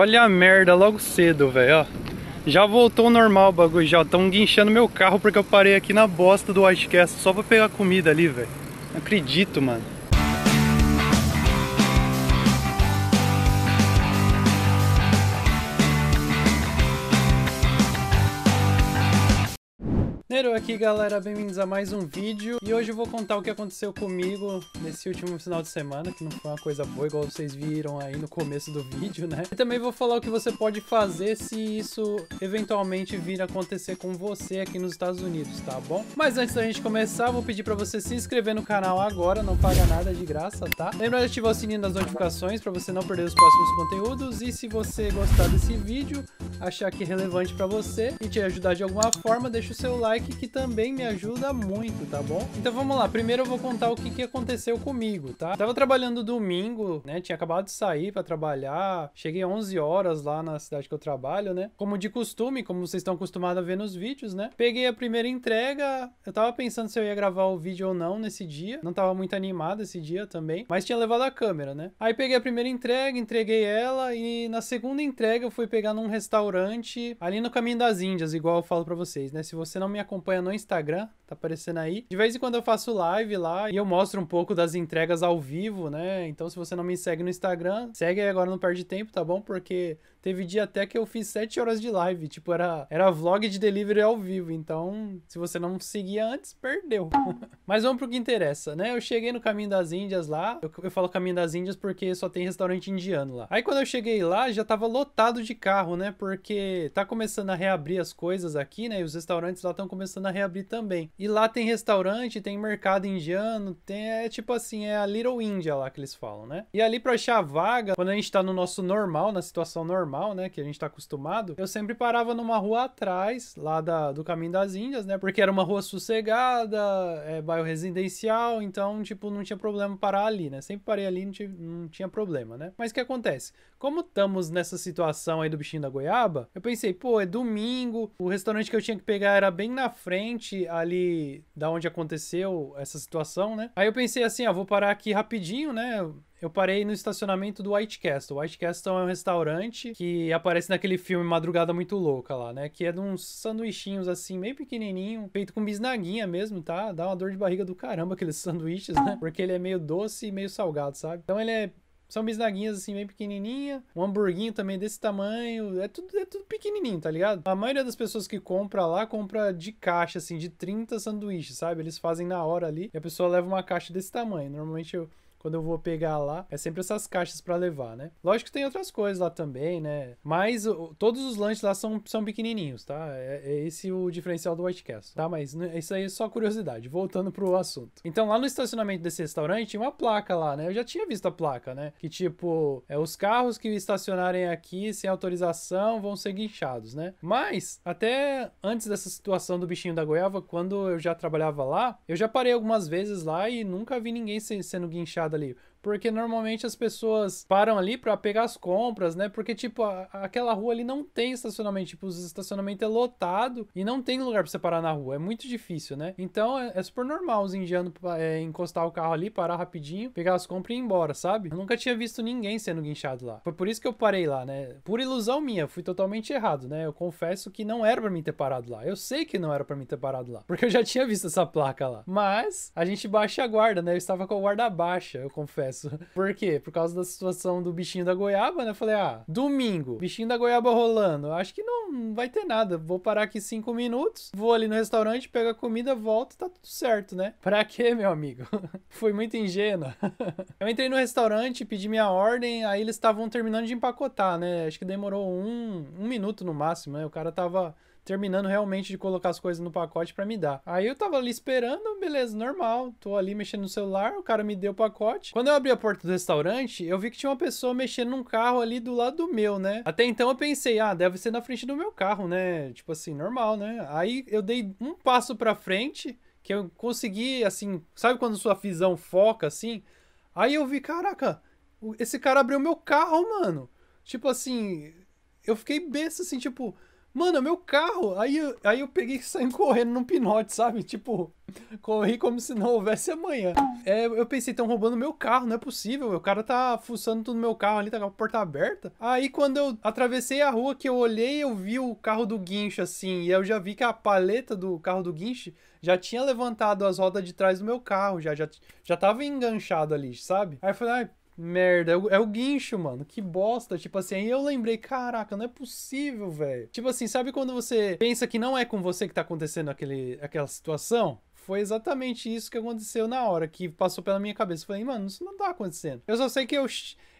Olha a merda, logo cedo, velho, ó. Já voltou ao normal o bagulho, já estão guinchando meu carro porque eu parei aqui na bosta do Icecast só pra pegar comida ali, velho. Não acredito, mano. Romero aqui galera, bem-vindos a mais um vídeo E hoje eu vou contar o que aconteceu comigo nesse último final de semana Que não foi uma coisa boa igual vocês viram aí no começo do vídeo, né? E também vou falar o que você pode fazer se isso eventualmente vir acontecer com você aqui nos Estados Unidos, tá bom? Mas antes da gente começar, vou pedir pra você se inscrever no canal agora, não paga nada é de graça, tá? Lembra de ativar o sininho das notificações pra você não perder os próximos conteúdos E se você gostar desse vídeo, achar que é relevante pra você e te ajudar de alguma forma, deixa o seu like que também me ajuda muito, tá bom? Então vamos lá, primeiro eu vou contar o que, que aconteceu comigo, tá? Eu tava trabalhando domingo, né? Tinha acabado de sair para trabalhar, cheguei 11 horas lá na cidade que eu trabalho, né? Como de costume, como vocês estão acostumados a ver nos vídeos, né? Peguei a primeira entrega, eu tava pensando se eu ia gravar o vídeo ou não nesse dia, não tava muito animado esse dia também, mas tinha levado a câmera, né? Aí peguei a primeira entrega, entreguei ela e na segunda entrega eu fui pegar num restaurante ali no caminho das Índias, igual eu falo para vocês, né? Se você não me acompanha acompanha no Instagram, tá aparecendo aí. De vez em quando eu faço live lá e eu mostro um pouco das entregas ao vivo, né? Então se você não me segue no Instagram, segue aí agora, não perde tempo, tá bom? Porque teve dia até que eu fiz 7 horas de live, tipo, era, era vlog de delivery ao vivo, então se você não seguia antes, perdeu. Mas vamos pro que interessa, né? Eu cheguei no Caminho das Índias lá, eu, eu falo Caminho das Índias porque só tem restaurante indiano lá. Aí quando eu cheguei lá, já tava lotado de carro, né? Porque tá começando a reabrir as coisas aqui, né? E os restaurantes lá estão começando começando a reabrir também. E lá tem restaurante, tem mercado indiano, tem é tipo assim, é a Little India lá que eles falam, né? E ali para achar vaga, quando a gente tá no nosso normal, na situação normal, né, que a gente tá acostumado, eu sempre parava numa rua atrás, lá da, do Caminho das Índias, né? Porque era uma rua sossegada, é bairro residencial, então, tipo, não tinha problema parar ali, né? Sempre parei ali, não, não tinha problema, né? Mas o que acontece? Como estamos nessa situação aí do bichinho da goiaba, eu pensei, pô, é domingo, o restaurante que eu tinha que pegar era bem na frente ali da onde aconteceu essa situação, né? Aí eu pensei assim, ah, vou parar aqui rapidinho, né? Eu parei no estacionamento do White Castle. O White Castle é um restaurante que aparece naquele filme Madrugada Muito Louca lá, né? Que é de uns sanduichinhos assim, meio pequenininho, feito com bisnaguinha mesmo, tá? Dá uma dor de barriga do caramba aqueles sanduíches, né? Porque ele é meio doce e meio salgado, sabe? Então ele é são bisnaguinhas assim, bem pequenininha. Um hamburguinho também desse tamanho. É tudo, é tudo pequenininho, tá ligado? A maioria das pessoas que compra lá, compra de caixa, assim, de 30 sanduíches, sabe? Eles fazem na hora ali e a pessoa leva uma caixa desse tamanho. Normalmente eu quando eu vou pegar lá, é sempre essas caixas para levar, né? Lógico que tem outras coisas lá também, né? Mas o, todos os lanches lá são, são pequenininhos, tá? É, é esse o diferencial do White Castle, tá? Mas isso aí é só curiosidade, voltando pro assunto. Então lá no estacionamento desse restaurante tinha uma placa lá, né? Eu já tinha visto a placa, né? Que tipo, é, os carros que estacionarem aqui sem autorização vão ser guinchados, né? Mas, até antes dessa situação do bichinho da goiaba, quando eu já trabalhava lá, eu já parei algumas vezes lá e nunca vi ninguém sendo guinchado العضليه porque normalmente as pessoas param ali para pegar as compras, né? Porque, tipo, a, aquela rua ali não tem estacionamento. Tipo, o estacionamento é lotado e não tem lugar pra você parar na rua. É muito difícil, né? Então é, é super normal os indianos é, encostar o carro ali, parar rapidinho, pegar as compras e ir embora, sabe? Eu nunca tinha visto ninguém sendo guinchado lá. Foi por isso que eu parei lá, né? Por ilusão minha, fui totalmente errado, né? Eu confesso que não era para mim ter parado lá. Eu sei que não era para mim ter parado lá, porque eu já tinha visto essa placa lá. Mas a gente baixa a guarda, né? Eu estava com a guarda baixa, eu confesso ingresso. Por quê? Por causa da situação do bichinho da goiaba, né? Eu falei, ah, domingo, bichinho da goiaba rolando. Acho que não, vai ter nada. Vou parar aqui cinco minutos, vou ali no restaurante, pego a comida, volto, tá tudo certo, né? Pra quê, meu amigo? Foi muito ingênuo. eu entrei no restaurante, pedi minha ordem, aí eles estavam terminando de empacotar, né? Acho que demorou um, um minuto no máximo, né? O cara tava terminando realmente de colocar as coisas no pacote para me dar. Aí eu tava ali esperando, beleza, normal. Tô ali mexendo no celular, o cara me deu o pacote. Quando eu abri a porta do restaurante, eu vi que tinha uma pessoa mexendo num carro ali do lado do meu, né? Até então eu pensei, ah, deve ser na frente do meu carro, né? Tipo assim, normal, né? Aí eu dei um passo para frente, que eu consegui, assim, sabe quando sua visão foca assim? Aí eu vi, caraca, esse cara abriu meu carro, mano. Tipo assim, eu fiquei besta, assim, tipo, mano, é meu carro. Aí, aí eu peguei e saí correndo num pinote, sabe? Tipo, corri como se não houvesse amanhã. É, eu pensei, estão roubando meu carro, não é possível. O cara tá fuçando tudo no meu carro ali, tá com a porta aberta. Aí quando eu atravessei a rua, que eu olhei, eu vi o carro do guincho, assim. E eu já vi que a paleta do carro do guincho já tinha levantado as rodas de trás do meu carro, já, já, já tava enganchado ali, sabe? Aí eu falei, ai, ah, merda. É o, é o guincho, mano. Que bosta. Tipo assim, aí eu lembrei, caraca, não é possível, velho. Tipo assim, sabe quando você pensa que não é com você que tá acontecendo aquele, aquela situação? Foi exatamente isso que aconteceu na hora, que passou pela minha cabeça. Falei, mano, isso não tá acontecendo. Eu só sei que eu,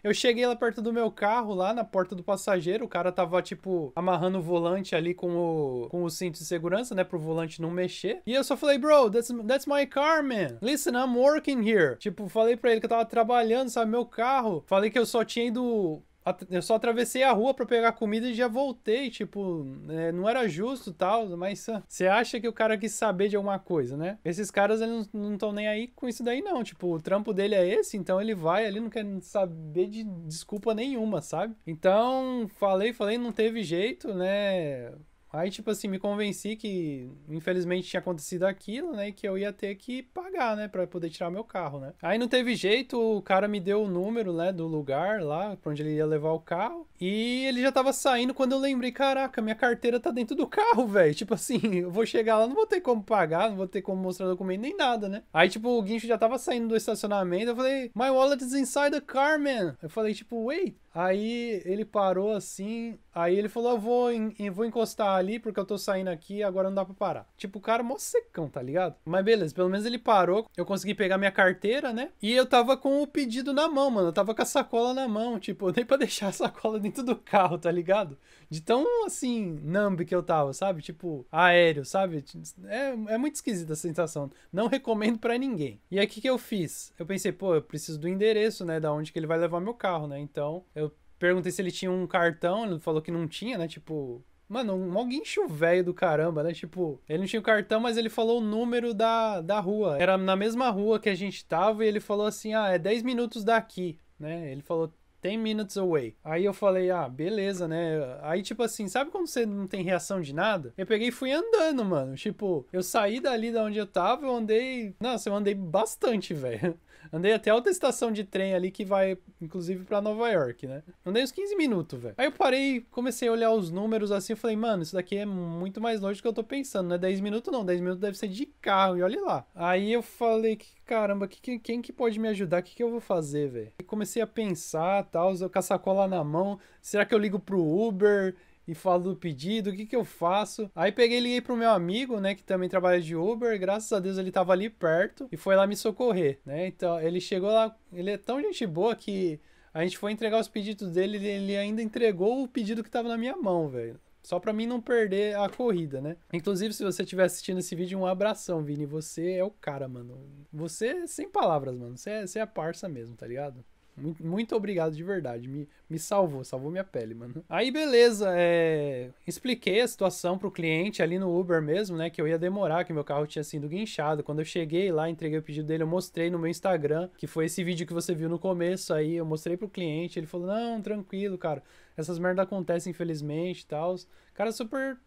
eu cheguei lá perto do meu carro, lá na porta do passageiro, o cara tava, tipo, amarrando o volante ali com o, com o cinto de segurança, né, pro volante não mexer. E eu só falei, bro, that's, that's my car, man. Listen, I'm working here. Tipo, falei pra ele que eu tava trabalhando, sabe, meu carro. Falei que eu só tinha ido eu só atravessei a rua para pegar comida e já voltei, tipo, é, não era justo tal, mas você acha que o cara quis saber de alguma coisa, né? Esses caras eles não estão nem aí com isso daí não, tipo, o trampo dele é esse, então ele vai ali, não quer saber de desculpa nenhuma, sabe? Então, falei, falei, não teve jeito, né? Aí, tipo assim, me convenci que infelizmente tinha acontecido aquilo, né? Que eu ia ter que pagar, né? Pra poder tirar meu carro, né? Aí não teve jeito, o cara me deu o número, né? Do lugar lá, pra onde ele ia levar o carro. E ele já tava saindo quando eu lembrei, caraca, minha carteira tá dentro do carro, velho. Tipo assim, eu vou chegar lá, não vou ter como pagar, não vou ter como mostrar documento nem nada, né? Aí, tipo, o guincho já tava saindo do estacionamento, eu falei, my wallet is inside the car, man. Eu falei, tipo, wait. Aí ele parou assim, aí ele falou, eu ah, vou, eu vou encostar ali porque eu tô saindo aqui, agora não dá pra parar. Tipo, o cara mó secão, tá ligado? Mas beleza, pelo menos ele parou, eu consegui pegar minha carteira, né? E eu tava com o pedido na mão, mano, eu tava com a sacola na mão, tipo, nem pra deixar a sacola dentro dentro do carro, tá ligado? De tão, assim, numb que eu tava, sabe? Tipo, aéreo, sabe? É, é muito esquisita a sensação. Não recomendo para ninguém. E aí, o que, que eu fiz? Eu pensei, pô, eu preciso do endereço, né? Da onde que ele vai levar meu carro, né? Então, eu perguntei se ele tinha um cartão, ele falou que não tinha, né? Tipo, Mano, um alguincho velho do caramba, né? Tipo, ele não tinha o cartão, mas ele falou o número da, da rua. Era na mesma rua que a gente tava e ele falou assim: ah, é 10 minutos daqui, né? Ele falou 10 minutes away. Aí eu falei, ah, beleza, né? Aí, tipo assim, sabe quando você não tem reação de nada? Eu peguei e fui andando, mano. Tipo, eu saí dali da onde eu tava, eu andei. Nossa, eu andei bastante, velho. Andei até outra estação de trem ali que vai, inclusive, para Nova York, né? Andei uns 15 minutos, velho. Aí eu parei, comecei a olhar os números assim, eu falei, mano, isso daqui é muito mais longe do que eu tô pensando, não é 10 minutos não, 10 minutos deve ser de carro, e olha lá. Aí eu falei, que caramba, que, quem que pode me ajudar? O que, que eu vou fazer, velho? Comecei a pensar tal, com a sacola na mão, será que eu ligo pro Uber e falo do pedido, o que que eu faço? Aí peguei e liguei pro meu amigo, né, que também trabalha de Uber, graças a Deus ele tava ali perto e foi lá me socorrer, né? Então, ele chegou lá, ele é tão gente boa que a gente foi entregar os pedidos dele, ele ainda entregou o pedido que tava na minha mão, velho. Só para mim não perder a corrida, né? Inclusive, se você estiver assistindo esse vídeo, um abração, Vini. Você é o cara, mano. Você é sem palavras, mano. Você é, você é a parça mesmo, tá ligado? Muito obrigado de verdade. Me, me salvou, salvou minha pele, mano. Aí, beleza. É... Expliquei a situação pro cliente ali no Uber mesmo, né? Que eu ia demorar, que meu carro tinha sido guinchado. Quando eu cheguei lá, entreguei o pedido dele, eu mostrei no meu Instagram, que foi esse vídeo que você viu no começo aí. Eu mostrei pro cliente. Ele falou: Não, tranquilo, cara. Essas merdas acontecem, infelizmente e tal. Cara, super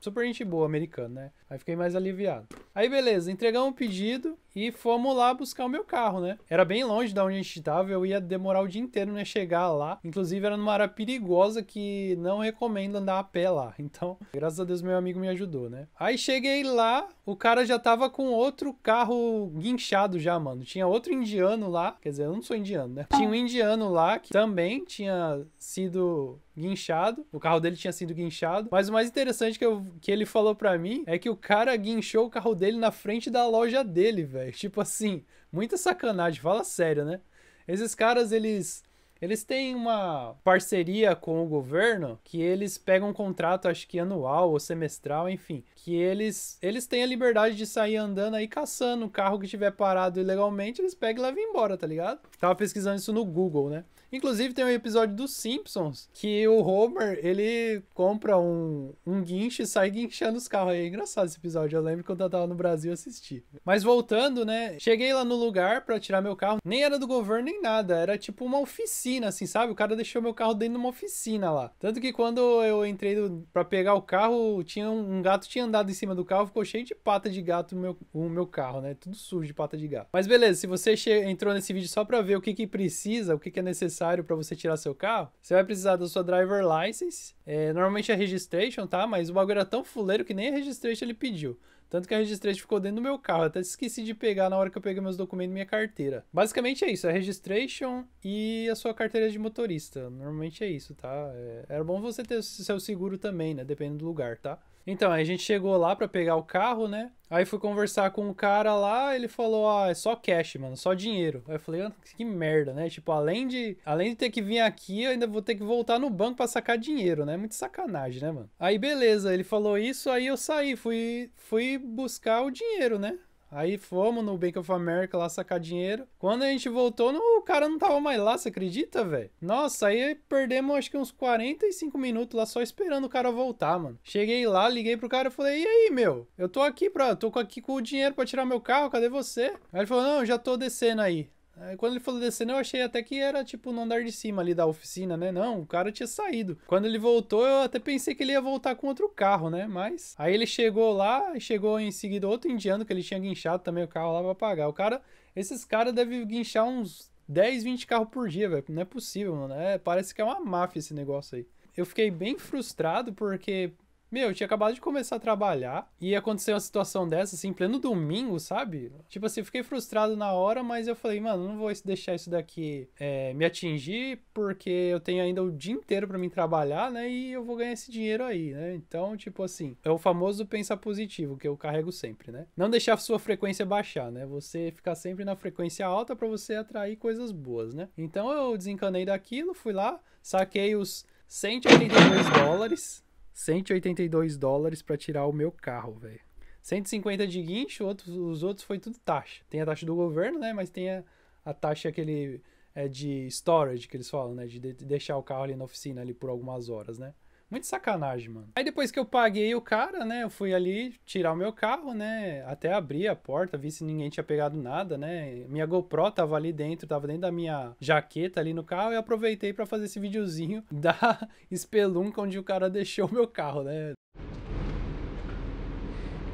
super gente boa, americano, né? Aí fiquei mais aliviado. Aí beleza, entregamos o pedido. E fomos lá buscar o meu carro, né? Era bem longe da onde a gente estava, eu ia demorar o dia inteiro, né? Chegar lá. Inclusive, era numa área perigosa que não recomendo andar a pé lá. Então, graças a Deus, meu amigo me ajudou, né? Aí cheguei lá, o cara já tava com outro carro guinchado já, mano. Tinha outro indiano lá, quer dizer, eu não sou indiano, né? Tinha um indiano lá que também tinha sido guinchado. O carro dele tinha sido guinchado. Mas o mais interessante que, eu, que ele falou para mim é que o cara guinchou o carro dele na frente da loja dele, velho velho. Tipo assim, muita sacanagem, fala sério, né? Esses caras, eles. Eles têm uma parceria com o governo que eles pegam um contrato, acho que anual ou semestral, enfim, que eles eles têm a liberdade de sair andando aí caçando o carro que estiver parado ilegalmente, eles pegam e levam embora, tá ligado? Tava pesquisando isso no Google, né? Inclusive tem um episódio dos Simpsons que o Homer, ele compra um, um guincho e sai guinchando os carros. É engraçado esse episódio, eu lembro quando eu tava no Brasil assistir. Mas voltando, né, cheguei lá no lugar para tirar meu carro, nem era do governo nem nada, era tipo uma oficina, assim, sabe? O cara deixou meu carro dentro de uma oficina lá. Tanto que quando eu entrei para pegar o carro, tinha um, um, gato tinha andado em cima do carro, ficou cheio de pata de gato o meu, o meu carro, né? Tudo sujo de pata de gato. Mas beleza, se você entrou nesse vídeo só pra ver o que que precisa, o que que é necessário, necessário para você tirar seu carro, você vai precisar da sua driver license, é, normalmente a é registration, tá? Mas o bagulho era tão fuleiro que nem a registration ele pediu. Tanto que a registration ficou dentro do meu carro. Até esqueci de pegar na hora que eu peguei meus documentos e minha carteira. Basicamente é isso: a é registration e a sua carteira de motorista. Normalmente é isso, tá? É, era bom você ter seu seguro também, né? Dependendo do lugar, tá? Então, aí a gente chegou lá para pegar o carro, né? Aí fui conversar com o cara lá, ele falou: "Ah, é só cash, mano, só dinheiro". Aí eu falei: ah, "Que merda, né? Tipo, além de, além de ter que vir aqui, eu ainda vou ter que voltar no banco para sacar dinheiro, né? É muito sacanagem, né, mano?". Aí beleza, ele falou isso, aí eu saí, fui fui buscar o dinheiro, né? Aí fomos no Bank of America lá sacar dinheiro. Quando a gente voltou, não, o cara não tava mais lá, você acredita, velho? Nossa, aí perdemos acho que uns 45 minutos lá só esperando o cara voltar, mano. Cheguei lá, liguei pro cara e falei: "E aí, meu? Eu tô aqui para, tô aqui com o dinheiro para tirar meu carro, cadê você?" Aí ele falou: "Não, já tô descendo aí". Aí, quando ele falou descendo, eu achei até que era tipo no andar de cima ali da oficina, né? Não, o cara tinha saído. Quando ele voltou, eu até pensei que ele ia voltar com outro carro, né? Mas aí ele chegou lá, chegou em seguida outro indiano que ele tinha guinchado também o carro lá pra pagar. O cara, esses caras devem guinchar uns 10, 20 carros por dia, velho. Não é possível, mano. É, parece que é uma máfia esse negócio aí. Eu fiquei bem frustrado porque meu, eu tinha acabado de começar a trabalhar e aconteceu uma situação dessa, assim, pleno domingo, sabe? Tipo assim, eu fiquei frustrado na hora, mas eu falei, mano, não vou deixar isso daqui é, me atingir, porque eu tenho ainda o dia inteiro para mim trabalhar, né? E eu vou ganhar esse dinheiro aí, né? Então, tipo assim, é o famoso pensar positivo que eu carrego sempre, né? Não deixar a sua frequência baixar, né? Você ficar sempre na frequência alta para você atrair coisas boas, né? Então eu desencanei daquilo, fui lá, saquei os 182 dólares 182 dólares para tirar o meu carro, velho. 150 de guincho, outros, os outros foi tudo taxa. Tem a taxa do governo, né? Mas tem a, a taxa aquele é de storage que eles falam, né? De, de deixar o carro ali na oficina ali por algumas horas, né? Muito sacanagem, mano. Aí depois que eu paguei o cara, né, eu fui ali tirar o meu carro, né, até abrir a porta, vi se ninguém tinha pegado nada, né. Minha GoPro tava ali dentro, tava dentro da minha jaqueta ali no carro e aproveitei para fazer esse videozinho da espelunca onde o cara deixou o meu carro, né.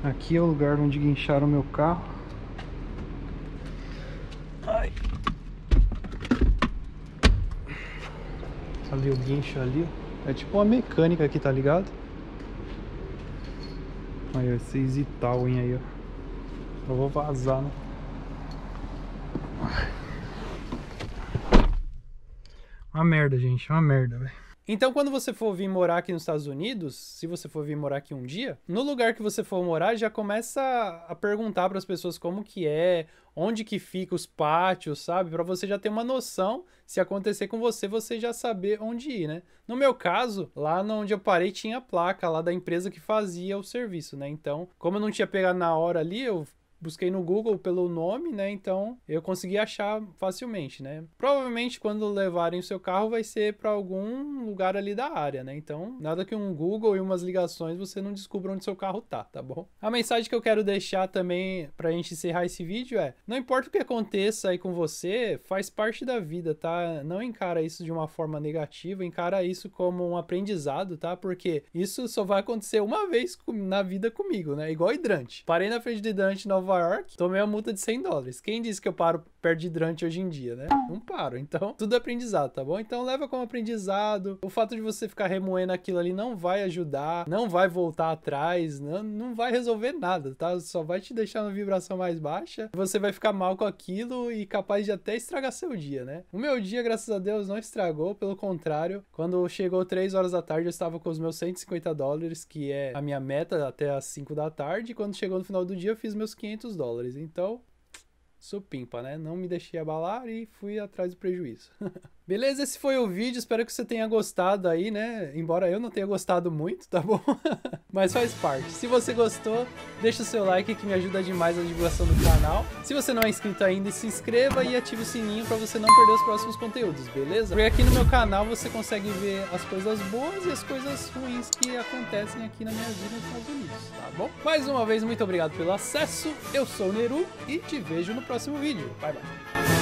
Aqui é o lugar onde guincharam o meu carro. Ai. Ali o guincho ali, ó. É tipo uma mecânica aqui, tá ligado? Aí, ó, esses Italien aí, ó. Eu vou vazar, né? Uma merda, gente. Uma merda, velho. Então, quando você for vir morar aqui nos Estados Unidos, se você for vir morar aqui um dia, no lugar que você for morar, já começa a perguntar para as pessoas como que é, onde que fica os pátios, sabe? Para você já ter uma noção, se acontecer com você, você já saber onde ir, né? No meu caso, lá onde eu parei tinha a placa lá da empresa que fazia o serviço, né? Então, como eu não tinha pegado na hora ali, eu busquei no Google pelo nome, né? Então eu consegui achar facilmente, né? Provavelmente quando levarem o seu carro vai ser para algum lugar ali da área, né? Então nada que um Google e umas ligações você não descubra onde seu carro tá, tá bom? A mensagem que eu quero deixar também para a gente encerrar esse vídeo é: não importa o que aconteça aí com você, faz parte da vida, tá? Não encara isso de uma forma negativa, encara isso como um aprendizado, tá? Porque isso só vai acontecer uma vez na vida comigo, né? Igual hidrante. Parei na frente do hidrante nova Nova York, tomei uma multa de 100 dólares. Quem disse que eu paro perto de hidrante hoje em dia, né? Não paro. Então, tudo é aprendizado, tá bom? Então, leva como aprendizado. O fato de você ficar remoendo aquilo ali não vai ajudar, não vai voltar atrás, não, não vai resolver nada, tá? Só vai te deixar numa vibração mais baixa. Você vai ficar mal com aquilo e capaz de até estragar seu dia, né? O meu dia, graças a Deus, não estragou. Pelo contrário, quando chegou 3 horas da tarde, eu estava com os meus 150 dólares, que é a minha meta até as 5 da tarde. Quando chegou no final do dia, eu fiz meus 500 500 dólares. Então, supimpa, né? Não me deixei abalar e fui atrás do prejuízo. Beleza, esse foi o vídeo, espero que você tenha gostado aí, né? Embora eu não tenha gostado muito, tá bom? Mas faz parte. Se você gostou, deixa o seu like que me ajuda demais na divulgação do canal. Se você não é inscrito ainda, se inscreva e ative o sininho para você não perder os próximos conteúdos, beleza? Porque aqui no meu canal você consegue ver as coisas boas e as coisas ruins que acontecem aqui na minha vida nos Estados Unidos, tá bom? Mais uma vez, muito obrigado pelo acesso, eu sou o Neru e te vejo no próximo vídeo. Bye, bye!